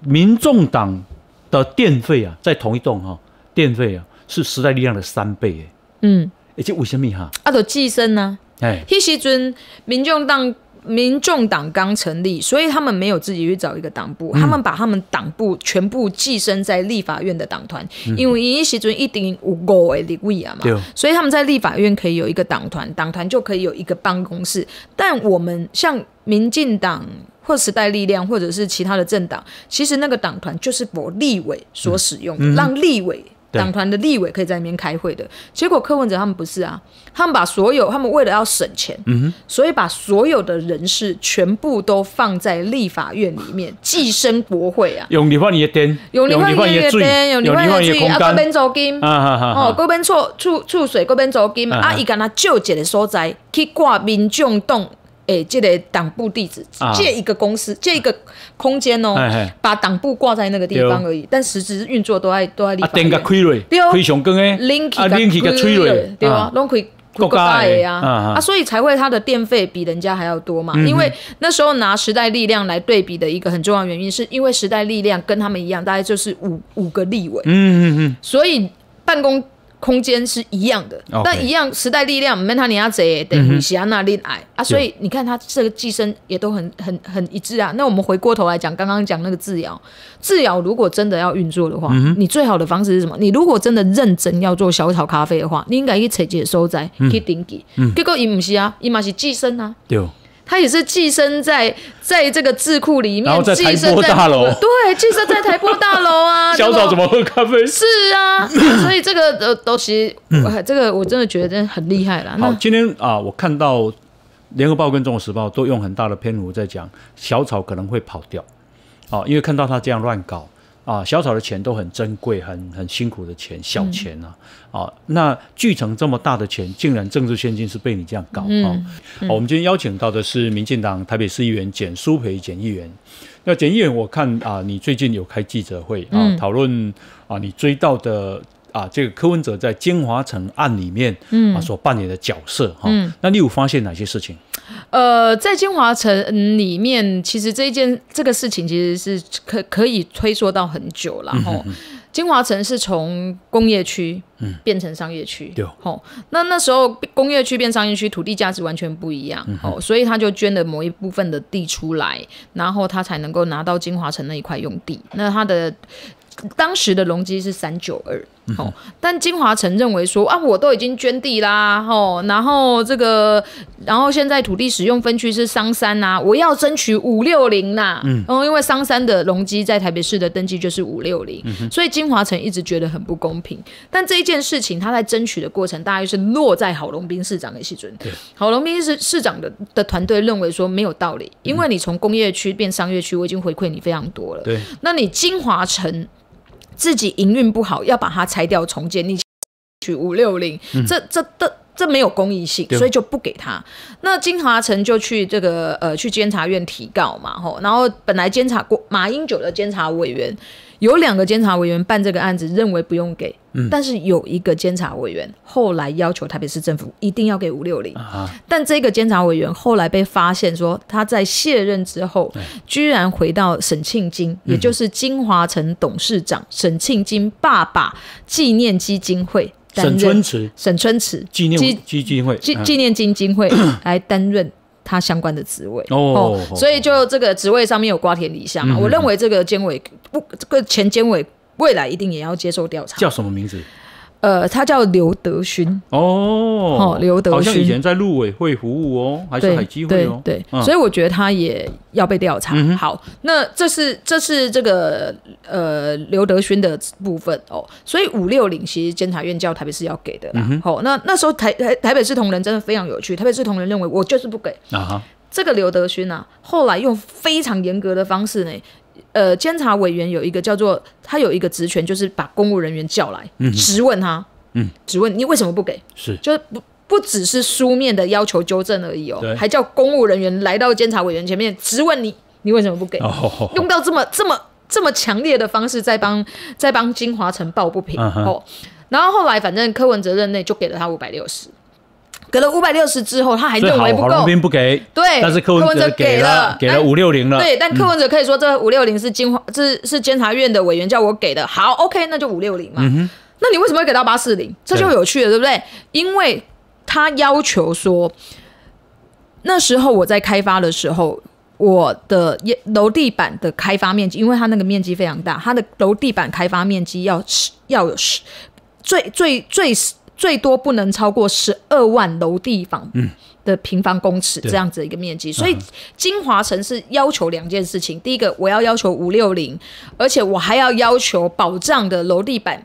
民众党的电费啊，在同一栋哈，电费啊是时代力量的三倍诶，嗯，而且为什么哈？啊，都寄生呢，哎，迄时阵民众党。民众党刚成立，所以他们没有自己去找一个党部，他们把他们党部全部寄生在立法院的党团，因为尹锡钧一定有国位立委嘛，所以他们在立法院可以有一个党团，党团就可以有一个办公室。但我们像民进党或时代力量或者是其他的政党，其实那个党团就是我立委所使用的，让立委。党团的立委可以在里面开会的，结果柯文哲他们不是啊，他们把所有他们为了要省钱，嗯哼，所以把所有的人事全部都放在立法院里面，[laughs] 寄生国会啊，用立法院的电，用立法院的水，用立法院的空啊，各边走金，啊哦，各边出出出水，各边走金，啊，伊敢那旧一的所在去挂民众党。诶，借的党部地址，借一个公司，借一个空间哦，把党部挂在那个地方而已，但实质运作都在都在地方。电价开锐，开上光诶，啊，电器个吹锐，对啊，拢开国家的啊，啊，所以才会他的电费比人家还要多嘛，因为那时候拿时代力量来对比的一个很重要原因，是因为时代力量跟他们一样，大概就是五五个立委，嗯嗯嗯，所以办公。空间是一样的，但一样时代力量 m e t a n i a 等于希亚娜恋爱啊，所以你看他这个寄生也都很很很一致啊。那我们回过头来讲，刚刚讲那个制药，制药如果真的要运作的话，你最好的方式是什么？你如果真的认真要做小草咖啡的话，你应该去采集收所在去登记。结果伊唔是啊，伊嘛是寄生啊。他也是寄生在在这个智库里面，寄生在大楼，[laughs] 对，寄生在台北大楼啊。小 [laughs] 草怎么喝咖啡？是啊，[laughs] 所以这个呃西，我还，这个我真的觉得很厉害了。好，今天啊，我看到联合报跟中国时报都用很大的篇幅在讲小草可能会跑掉，哦，因为看到他这样乱搞。啊，小草的钱都很珍贵，很很辛苦的钱，小钱呐。啊，那聚成这么大的钱，竟然政治现金是被你这样搞。好，我们今天邀请到的是民进党台北市议员简书培简议员。那简议员，我看啊，你最近有开记者会啊，讨论啊，你追到的。啊，这个柯文哲在金华城案里面啊所扮演的角色哈，那你有发现哪些事情？呃，在金华城里面，其实这一件这个事情其实是可可以推溯到很久了哈。金华城是从工业区嗯变成商业区，对哦。那那时候工业区变商业区，土地价值完全不一样哦，所以他就捐了某一部分的地出来，然后他才能够拿到金华城那一块用地。那他的当时的容积是三九二。哦，但金华城认为说啊，我都已经捐地啦，哦，然后这个，然后现在土地使用分区是商三呐，我要争取五六零呐，嗯，然因为商三的容积在台北市的登记就是五六零，所以金华城一直觉得很不公平。但这一件事情，他在争取的过程，大约是落在郝龙斌市长的基准。对，郝龙斌市市长的的团队认为说没有道理，因为你从工业区变商业区，我已经回馈你非常多了，对，那你金华城。自己营运不好，要把它拆掉重建。你取五六零，这这都这没有公益性，所以就不给他。那金华城就去这个呃，去监察院提告嘛，吼。然后本来监察过马英九的监察委员。有两个监察委员办这个案子，认为不用给，但是有一个监察委员后来要求台北市政府一定要给五六零。但这个监察委员后来被发现说，他在卸任之后，居然回到沈庆金，也就是金华城董事长沈庆金爸爸纪念基金会担任。沈春池，沈春池纪念基金会，纪纪念基金会来担任。他相关的职位哦，所以就这个职位上面有瓜田李下嘛，我认为这个监委不，这个前监委未来一定也要接受调查。叫什么名字？呃，他叫刘德勋哦，刘德勋好像以前在陆委会服务哦，还是海基会哦，对，所以我觉得他也要被调查。好，那这是这是这个呃刘德勋的部分哦，所以五六零其实监察院叫台北市要给的，啦。好，那那时候台台台北市同仁真的非常有趣，台北市同仁认为我就是不给啊，这个刘德勋啊，后来用非常严格的方式呢。呃，监察委员有一个叫做他有一个职权，就是把公务人员叫来，嗯、直问他，嗯，直问你为什么不给？是，就是不不只是书面的要求纠正而已哦，还叫公务人员来到监察委员前面，直问你你为什么不给？用到这么这么这么强烈的方式，在帮在帮金华城抱不平哦。然后后来反正柯文哲任内就给了他五百六十。给了五百六十之后，他还认为不够，不给，对，但是客文哲给了给了五六零了。对，但客文哲可以说，这五六零是金，这是监察院的委员叫我给的。好，OK，那就五六零嘛。嗯那你为什么会给到八四零？这就有趣了，对不对？因为他要求说，那时候我在开发的时候，我的楼地板的开发面积，因为它那个面积非常大，它的楼地板开发面积要要有十，最最最。最多不能超过十二万楼地方的平方公尺这样子一个面积，所以金华城是要求两件事情，第一个我要要求五六零，而且我还要要求保障的楼地板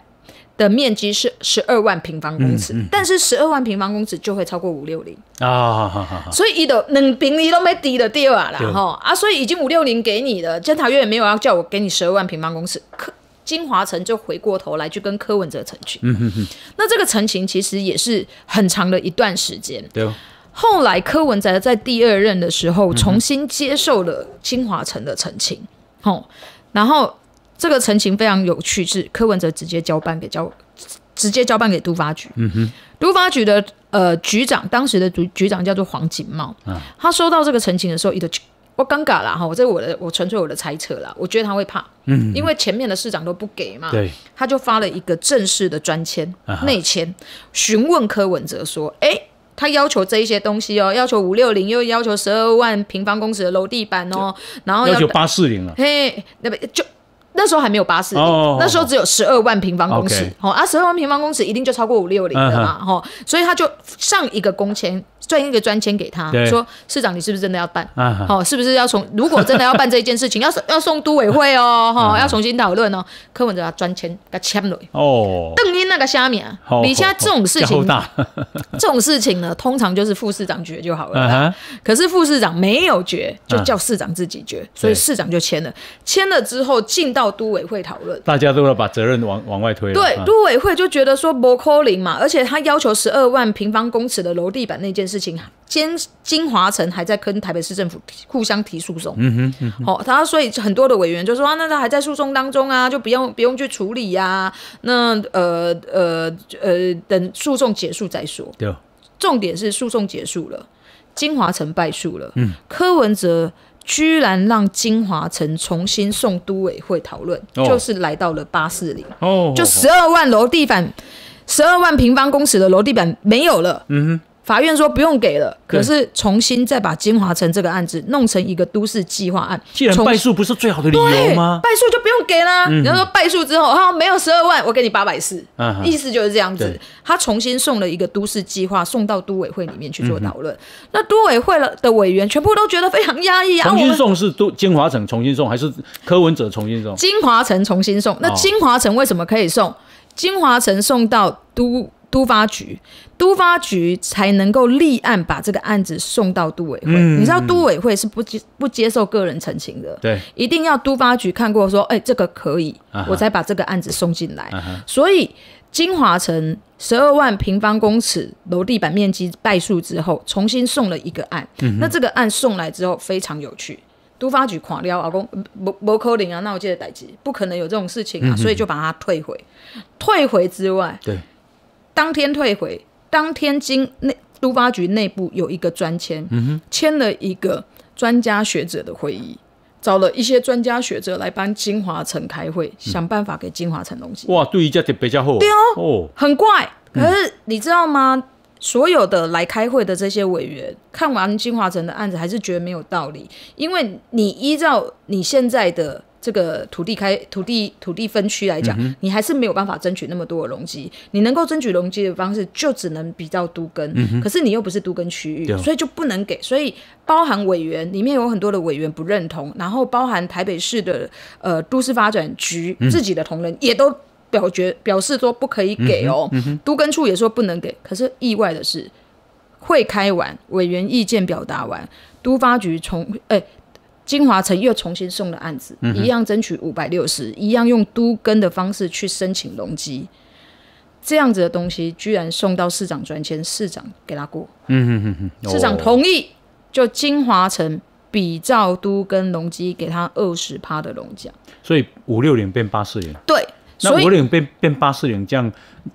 的面积是十二万平方公尺，但是十二万平方公尺就会超过五六零啊，所以伊的能平你都没的第二啦哈啊，所以已经五六零给你的监察院也没有要叫我给你十二万平方公尺可。金华城就回过头来去跟柯文哲澄清，嗯哼哼。那这个澄清其实也是很长的一段时间，对。后来柯文哲在第二任的时候重新接受了金华城的澄清，然后这个澄清非常有趣，是柯文哲直接交办给交，直接交办给都发局，嗯哼。都发局的呃局长，当时的局局长叫做黄锦茂，他收到这个澄清的时候，一我尴尬了哈，我这我的我纯粹我的猜测了，我觉得他会怕，嗯，因为前面的市长都不给嘛，对，他就发了一个正式的专签内签，询问柯文哲说，哎，他要求这一些东西哦，要求五六零，又要求十二万平方公尺的楼地板哦，然后要求八四零了，嘿，那不就那时候还没有八四零，那时候只有十二万平方公尺，好啊，十二万平方公尺一定就超过五六零的嘛，哈，所以他就上一个公签。转一个专签给他，说市长，你是不是真的要办？好，是不是要从？如果真的要办这一件事情，[laughs] 要是要送都委会哦，哈，要重新讨论哦。柯文哲要专签要签落哦。邓英那个虾米啊，你像这种事情，[laughs] 这种事情呢，通常就是副市长决就好了。可是副市长没有决，就叫市长自己决，所以市长就签了。签了之后进到都委会讨论，大家都要把责任往往外推。对，都委会就觉得说不 n 林嘛，而且他要求十二万平方公尺的楼地板那件事。事情，金金华城还在跟台北市政府互相提诉讼。嗯哼，好，他所以很多的委员就说啊，那他还在诉讼当中啊，就不用不用去处理呀。那呃呃呃，等诉讼结束再说。对重点是诉讼结束了，金华城败诉了。嗯。柯文哲居然让金华城重新送都委会讨论，就是来到了八四零。哦。就十二万楼地板，十二万平方公尺的楼地板没有了。嗯哼。法院说不用给了，可是重新再把金华城这个案子弄成一个都市计划案。既然败诉不是最好的理由吗？败诉就不用给了。人家说败诉之后，哈，没有十二万，我给你八百四，意思就是这样子。他重新送了一个都市计划，送到都委会里面去做讨论。那都委会了的委员全部都觉得非常压抑。啊。重新送是都金华城重新送，还是柯文哲重新送？金华城重新送。那金华城为什么可以送？金华城送到都。都发局，都发局才能够立案，把这个案子送到都委会。你知道都委会是不接不接受个人澄清的，对，一定要都发局看过，说哎这个可以，我才把这个案子送进来。所以金华城十二万平方公尺楼地板面积败诉之后，重新送了一个案。那这个案送来之后非常有趣，都发局垮掉，阿公不不扣零啊，那我记得逮击，不可能有这种事情啊，所以就把它退回。退回之外，对。当天退回，当天金内都发局内部有一个专签，签了一个专家学者的会议，找了一些专家学者来帮金华城开会，想办法给金华城东西。哇，对一家店比较厚。对哦，很怪。可是你知道吗？所有的来开会的这些委员，看完金华城的案子，还是觉得没有道理，因为你依照你现在的。这个土地开土地土地分区来讲，你还是没有办法争取那么多的容积。你能够争取容积的方式，就只能比较都跟，可是你又不是都根区域，所以就不能给。所以包含委员里面有很多的委员不认同，然后包含台北市的呃都市发展局自己的同仁也都表决表示说不可以给哦。都跟处也说不能给，可是意外的是，会开完委员意见表达完，都发局从哎。金华城又重新送了案子，一样争取五百六十，一样用都跟的方式去申请容积，这样子的东西居然送到市长转签，市长给他过，嗯哼哼哼，市长同意，就金华城比照都跟容积给他二十趴的容奖，所以五六年变八四年，对。那五零变变八四零这样，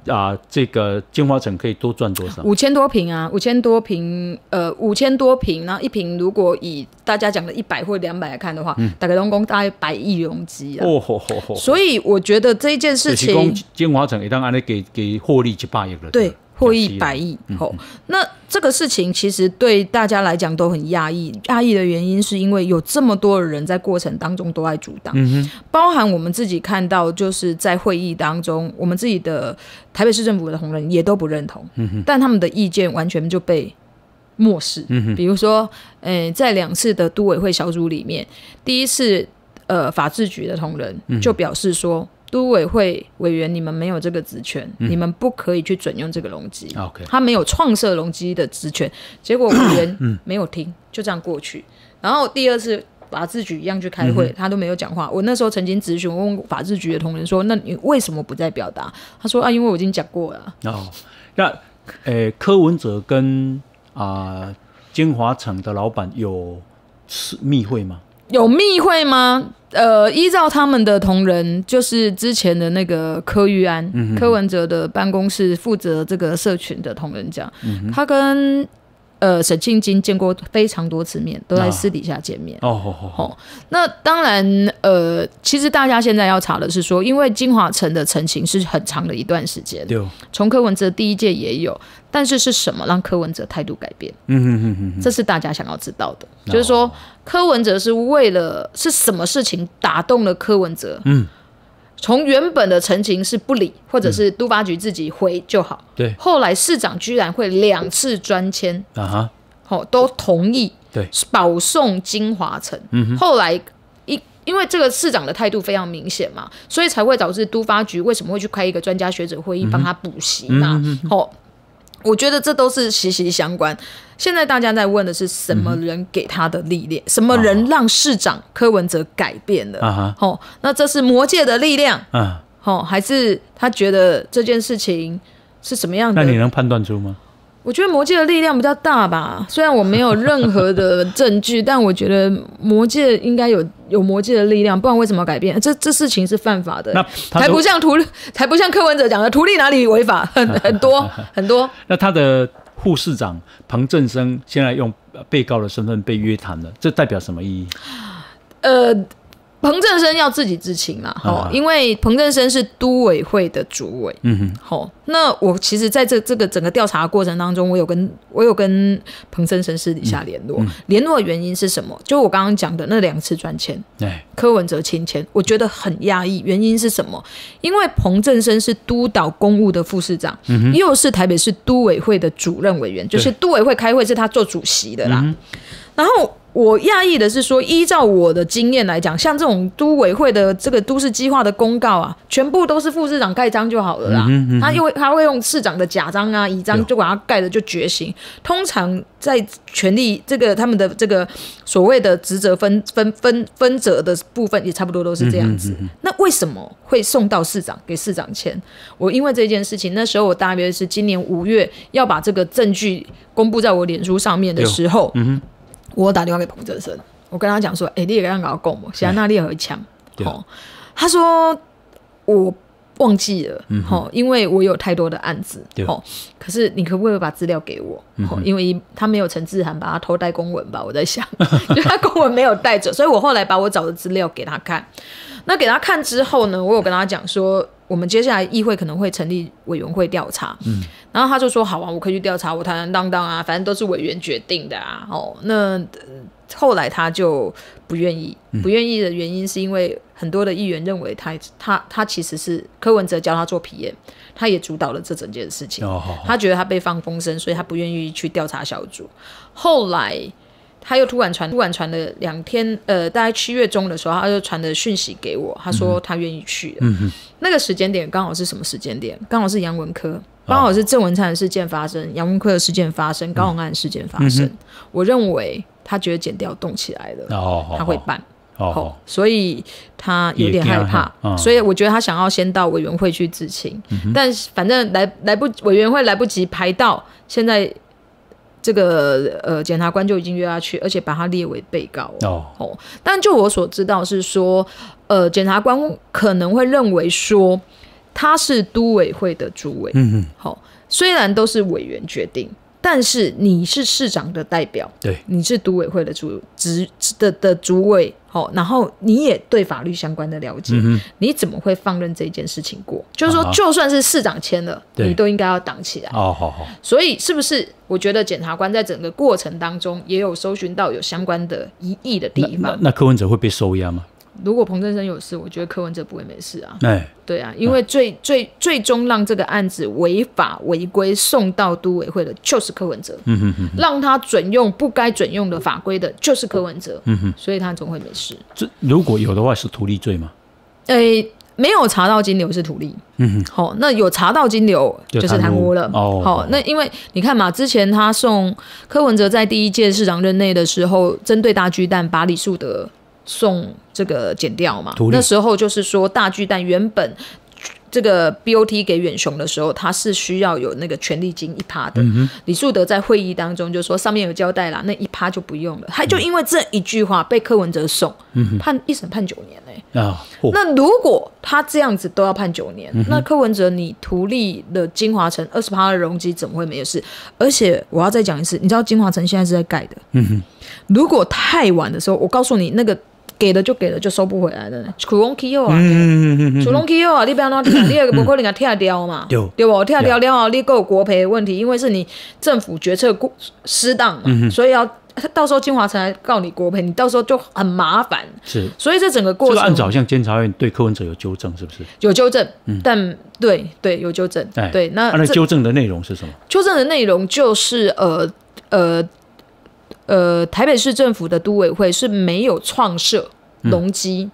啊，这个金华城可以多赚多少？五千多平啊，五千多平，呃，五千多平。那一平如果以大家讲的一百或两百来看的话，大概总工大概百亿容积啊。所以我觉得这件事情，金华城一旦安利给给获利几百亿了。对。破一百亿后，那这个事情其实对大家来讲都很压抑。压抑的原因是因为有这么多的人在过程当中都在阻挡，包含我们自己看到，就是在会议当中，我们自己的台北市政府的同仁也都不认同，但他们的意见完全就被漠视。比如说，呃，在两次的都委会小组里面，第一次，呃，法制局的同仁就表示说。都委会委员，你们没有这个职权，你们不可以去准用这个容积。他没有创设容积的职权，结果委员没有听，就这样过去。然后第二次法制局一样去开会，他都没有讲话。我那时候曾经咨询，问法制局的同仁说：“那你为什么不再表达？”他说：“啊，因为我已经讲过了。”哦，那诶，柯文哲跟啊金华厂的老板有密会吗？有密会吗？呃，依照他们的同仁，就是之前的那个柯玉安、柯文哲的办公室负责这个社群的同仁讲，他跟。呃，沈庆金见过非常多次面，都在私底下见面。哦哦哦，那当然，呃，其实大家现在要查的是说，因为金华城的成型是很长的一段时间，从柯文哲第一届也有，但是是什么让柯文哲态度改变？嗯嗯嗯嗯，这是大家想要知道的，就是说柯文哲是为了是什么事情打动了柯文哲？嗯。从原本的陈情是不理，或者是都发局自己回就好。对，后来市长居然会两次专签啊哈，好都同意。对，保送金华城。嗯哼，后来因因为这个市长的态度非常明显嘛，所以才会导致都发局为什么会去开一个专家学者会议帮他补习嘛？好。我觉得这都是息息相关。现在大家在问的是什么人给他的历练，什么人让市长柯文哲改变了？啊哈，那这是魔界的力量，嗯，好，还是他觉得这件事情是什么样的？那你能判断出吗？我觉得魔界的力量比较大吧，虽然我没有任何的证据，但我觉得魔界应该有有魔界的力量，不然为什么要改变？这这事情是犯法的，那才不像图，才 [laughs] 不像柯文哲讲的图利哪里违法，很 [laughs] 很多 [laughs] 很多。那他的护士长彭振生现在用被告的身份被约谈了，这代表什么意义？呃。彭振生要自己知情啦，哦，因为彭振生是都委会的主委。嗯哼，好，那我其实在这这个整个调查过程当中，我有跟，我有跟彭振生私底下联络。联络的原因是什么？就我刚刚讲的那两次转签，对，柯文哲签签，我觉得很压抑。原因是什么？因为彭振生是督导公务的副市长，又是台北市都委会的主任委员，就是都委会开会是他做主席的啦，然后。我讶异的是说，依照我的经验来讲，像这种都委会的这个都市计划的公告啊，全部都是副市长盖章就好了啦。他因为他会用市长的假章啊、乙章就把它盖的就绝醒。通常在权力这个他们的这个所谓的职责分分分分责的部分，也差不多都是这样子。那为什么会送到市长给市长签？我因为这件事情，那时候我大约是今年五月要把这个证据公布在我脸书上面的时候。我打电话给彭振生，我跟他讲说：“哎，你也刚刚搞过，够吗？西那你也有一枪。”他说：“我忘记了，哈，因为我有太多的案子，哦，可是你可不可以把资料给我？嗯，因为他没有陈志涵，把他偷带公文吧？我在想，[laughs] 就他公文没有带着，所以我后来把我找的资料给他看。那给他看之后呢，我有跟他讲说。”我们接下来议会可能会成立委员会调查，嗯，然后他就说：“好啊，我可以去调查，我坦坦荡荡啊，反正都是委员决定的啊。”哦，那后来他就不愿意，不愿意的原因是因为很多的议员认为他、他、他其实是柯文哲教他做皮炎，他也主导了这整件事情。哦，他觉得他被放风声，所以他不愿意去调查小组。后来。他又突然传，突然传了两天，呃，大概七月中的时候，他就传了讯息给我，他说他愿意去。嗯那个时间点刚好是什么时间点？刚好是杨文科，刚好是郑文灿事件发生，杨文科的事件发生，高雄案事件发生。我认为他觉得剪掉动起来了，他会办。哦。所以他有点害怕，所以我觉得他想要先到委员会去咨询，但反正来来不委员会来不及排到现在。这个呃，检察官就已经约他去，而且把他列为被告哦哦。但就我所知道，是说呃，检察官可能会认为说他是都委会的主委，嗯嗯，好，虽然都是委员决定，但是你是市长的代表，对，你是都委会的主执的的主委。好，然后你也对法律相关的了解，你怎么会放任这件事情过？就是说，就算是市长签了，你都应该要挡起来。哦，好好，所以是不是？我觉得检察官在整个过程当中也有搜寻到有相关的疑义的地方。那柯文哲会被收押吗？如果彭振生有事，我觉得柯文哲不会没事啊。对啊，因为最最最终让这个案子违法违规送到都委会的，就是柯文哲。嗯哼哼，让他准用不该准用的法规的，就是柯文哲。嗯所以他总会没事。这如果有的话，是土力罪吗？诶，没有查到金流是土力。嗯哼，好，那有查到金流就是贪污了。哦，好，那因为你看嘛，之前他送柯文哲在第一届市长任内的时候，针对大巨蛋把李树德。送这个剪掉嘛？那时候就是说，大巨蛋原本这个 BOT 给远雄的时候，他是需要有那个权利金一趴的。李树德在会议当中就说，上面有交代啦，那一趴就不用了。他就因为这一句话被柯文哲送判一审判九年呢。啊！那如果他这样子都要判九年，那柯文哲你图利的精华城二十趴的容积怎么会没事？而且我要再讲一次，你知道金华城现在是在盖的。嗯哼，如果太晚的时候，我告诉你那个。给了就给了，就收不回来了。出龙溪又啊，出龙溪又啊，你不要乱听，你也不可能啊拆掉嘛，对不？拆掉了啊，你搞国赔问题，因为是你政府决策过失当嘛，所以要到时候金华城来告你国赔，你到时候就很麻烦。是，所以这整个过程就按照像监察院对柯文哲有纠正，是不是？有纠正，嗯、但对对有纠正，对那那纠正的内容是什么？纠正的内容就是呃呃。呃，台北市政府的都委会是没有创设容积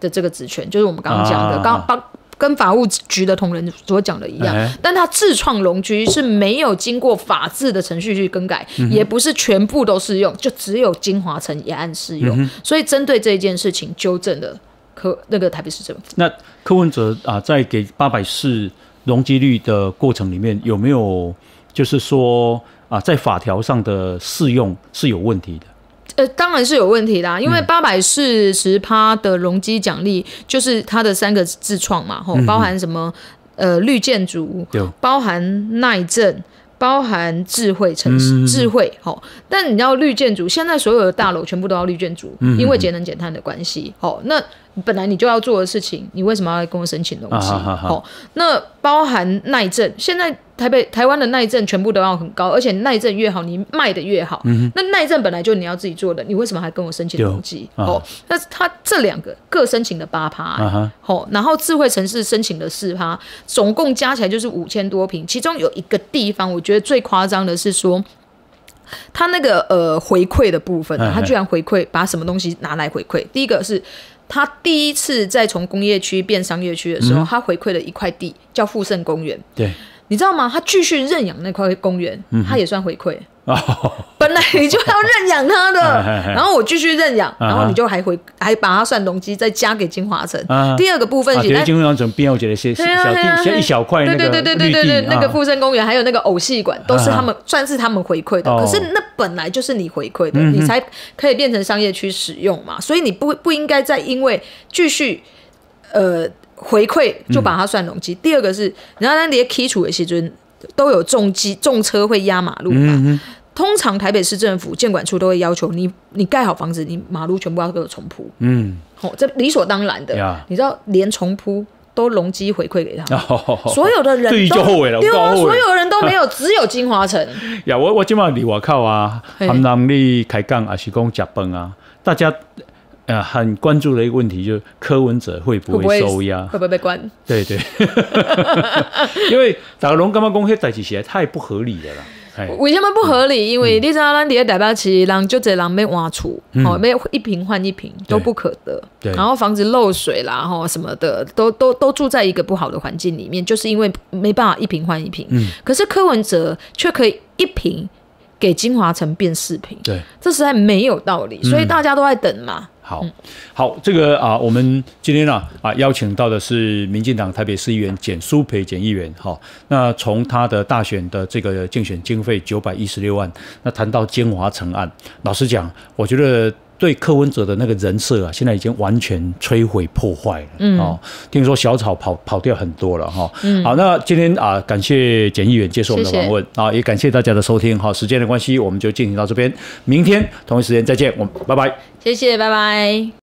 的这个职权，就是我们刚刚讲的，刚跟法务局的同仁所讲的一样。但他自创容积是没有经过法制的程序去更改，也不是全部都适用，就只有金华城也按适用。所以针对这一件事情，纠正了科那个台北市政府。那柯文哲啊，在给八百四容积率的过程里面，有没有就是说？啊，在法条上的适用是有问题的，呃，当然是有问题啦，因为八百四十趴的容积奖励就是它的三个自创嘛，吼，包含什么？呃，绿建筑，包含耐震，包含智慧城市，智慧，吼。但你要绿建筑，现在所有的大楼全部都要绿建筑，因为节能减碳的关系，吼，那。本来你就要做的事情，你为什么要跟我申请东西？好，那包含耐震，现在台北、台湾的耐震全部都要很高，而且耐震越好，你卖的越好。嗯那耐震本来就你要自己做的，你为什么还跟我申请东西？好，那他这两个各申请了八趴，好，然后智慧城市申请了四趴，总共加起来就是五千多平。其中有一个地方，我觉得最夸张的是说，他那个呃回馈的部分，他居然回馈把什么东西拿来回馈？第一个是。他第一次在从工业区变商业区的时候，他回馈了一块地，叫富盛公园。对，你知道吗？他继续认养那块公园，他也算回馈。本来你就要认养它的，[laughs] 然后我继续认养，然后你就还回还把它算农机，再加给金华城。第二个部分，现在金华城变，我觉的一些一小一小块呢，对对对对对对对，那个富生公园还有那个偶戏馆都是他们算是他们回馈的，可是那本来就是你回馈的，你才可以变成商业区使用嘛。所以你不不应该再因为继续呃回馈就把它算农机。第二个是，然后那些基础的些就都有重机重车会压马路嘛。通常台北市政府建管处都会要求你，你盖好房子，你马路全部要给我重铺。嗯，好，这理所当然的。你知道，连重铺都容积回馈给他，[laughs] 所有的人都后悔了。对啊，所有的人都没有，[laughs] 只有金华城。呀，我我今嘛离我靠啊，含南你开讲啊是讲吃饭啊，大家呃很关注的一个问题就是柯文哲会不会收押？会不会被关？对对。[laughs] 因为大龙干嘛讲那些东西，太不合理了啦。为什么不合理？因为你知道，兰地的代表期，人就这人被挖出，哦，没一瓶换一瓶都不可得，然后房子漏水啦，哈什么的，都都都住在一个不好的环境里面，就是因为没办法一瓶换一瓶。可是柯文哲却可以一瓶给金华城变视频，对，这实在没有道理，所以大家都在等嘛。好，好，这个啊，我们今天呢啊，邀请到的是民进党台北市议员简书培简议员，好，那从他的大选的这个竞选经费九百一十六万，那谈到金华城案，老实讲，我觉得。对柯文哲的那个人设啊，现在已经完全摧毁破坏了。哦，听说小草跑跑掉很多了哈。嗯，好，那今天啊，感谢简议员接受我们的访问啊，也感谢大家的收听哈。时间的关系，我们就进行到这边，明天同一时间再见，我们拜拜。谢谢，拜拜。